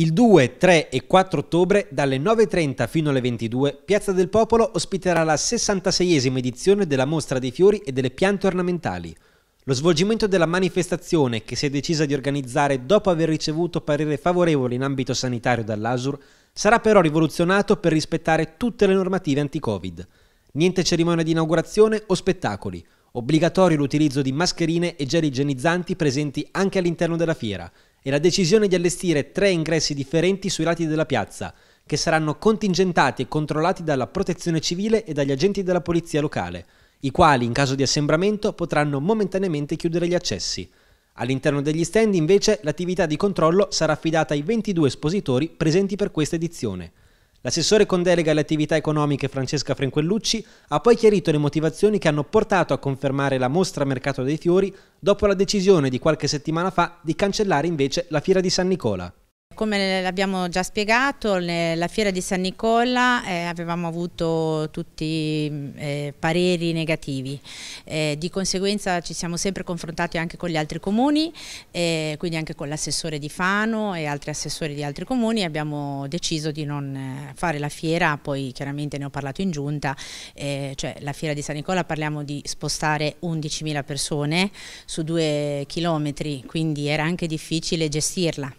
Il 2, 3 e 4 ottobre, dalle 9.30 fino alle 22, Piazza del Popolo ospiterà la 66esima edizione della Mostra dei Fiori e delle Piante Ornamentali. Lo svolgimento della manifestazione, che si è decisa di organizzare dopo aver ricevuto parere favorevole in ambito sanitario dall'ASUR, sarà però rivoluzionato per rispettare tutte le normative anti-Covid. Niente cerimonia di inaugurazione o spettacoli. Obbligatorio l'utilizzo di mascherine e gel igienizzanti presenti anche all'interno della fiera – e la decisione di allestire tre ingressi differenti sui lati della piazza, che saranno contingentati e controllati dalla protezione civile e dagli agenti della polizia locale, i quali in caso di assembramento potranno momentaneamente chiudere gli accessi. All'interno degli stand invece l'attività di controllo sarà affidata ai 22 espositori presenti per questa edizione. L'assessore con delega alle attività economiche Francesca Frenquellucci ha poi chiarito le motivazioni che hanno portato a confermare la mostra Mercato dei Fiori dopo la decisione di qualche settimana fa di cancellare invece la Fiera di San Nicola come l'abbiamo già spiegato, la fiera di San Nicola eh, avevamo avuto tutti mm, eh, pareri negativi, eh, di conseguenza ci siamo sempre confrontati anche con gli altri comuni, eh, quindi anche con l'assessore di Fano e altri assessori di altri comuni, abbiamo deciso di non eh, fare la fiera, poi chiaramente ne ho parlato in giunta, eh, cioè la fiera di San Nicola parliamo di spostare 11.000 persone su due chilometri, quindi era anche difficile gestirla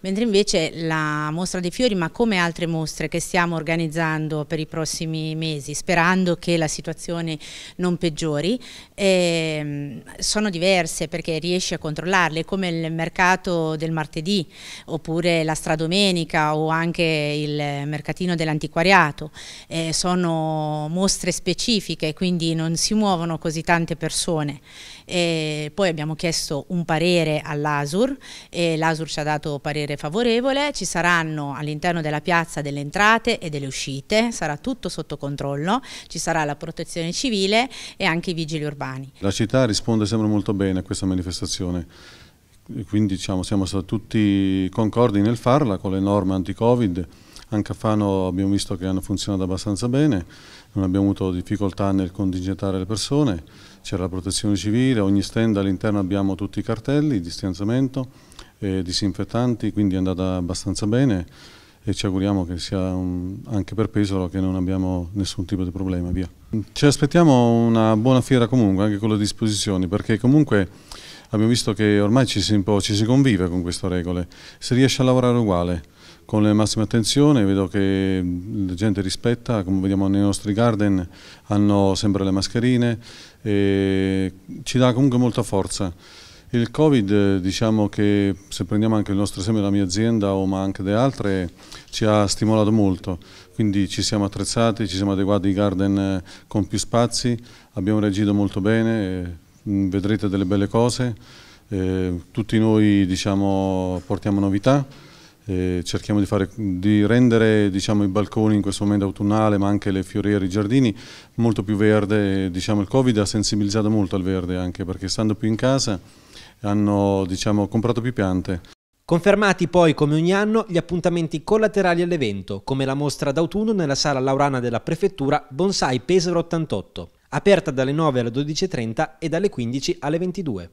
mentre invece la mostra dei fiori, ma come altre mostre che stiamo organizzando per i prossimi mesi, sperando che la situazione non peggiori, eh, sono diverse perché riesci a controllarle, come il mercato del martedì, oppure la stradomenica o anche il mercatino dell'antiquariato, eh, sono mostre specifiche, quindi non si muovono così tante persone. Eh, poi abbiamo chiesto un parere all'ASUR e l'ASUR ci ha dato parere favorevole, ci saranno all'interno della piazza delle entrate e delle uscite, sarà tutto sotto controllo, ci sarà la protezione civile e anche i vigili urbani. La città risponde sempre molto bene a questa manifestazione quindi diciamo, siamo stati tutti concordi nel farla con le norme anti-covid. Anche a Fano abbiamo visto che hanno funzionato abbastanza bene, non abbiamo avuto difficoltà nel contingentare le persone, c'era la protezione civile, ogni stand all'interno abbiamo tutti i cartelli, il distanziamento, e disinfettanti, quindi è andata abbastanza bene e ci auguriamo che sia un, anche per Pesaro che non abbiamo nessun tipo di problema. Via. Ci aspettiamo una buona fiera comunque, anche con le disposizioni, perché comunque abbiamo visto che ormai ci si, ci si convive con queste regole, si riesce a lavorare uguale con la massima attenzione, vedo che la gente rispetta, come vediamo nei nostri garden hanno sempre le mascherine, e ci dà comunque molta forza. Il Covid, eh, diciamo che se prendiamo anche il nostro esempio, della mia azienda o ma anche delle altre, ci ha stimolato molto, quindi ci siamo attrezzati, ci siamo adeguati ai garden eh, con più spazi, abbiamo reagito molto bene, eh, mm, vedrete delle belle cose, tutti noi diciamo, portiamo novità, cerchiamo di, fare, di rendere diciamo, i balconi in questo momento autunnale ma anche le fioriere, i giardini molto più verde, diciamo, il Covid ha sensibilizzato molto al verde anche perché stando più in casa hanno diciamo, comprato più piante. Confermati poi come ogni anno gli appuntamenti collaterali all'evento, come la mostra d'autunno nella sala Laurana della Prefettura Bonsai Pesaro 88, aperta dalle 9 alle 12.30 e dalle 15 alle 22.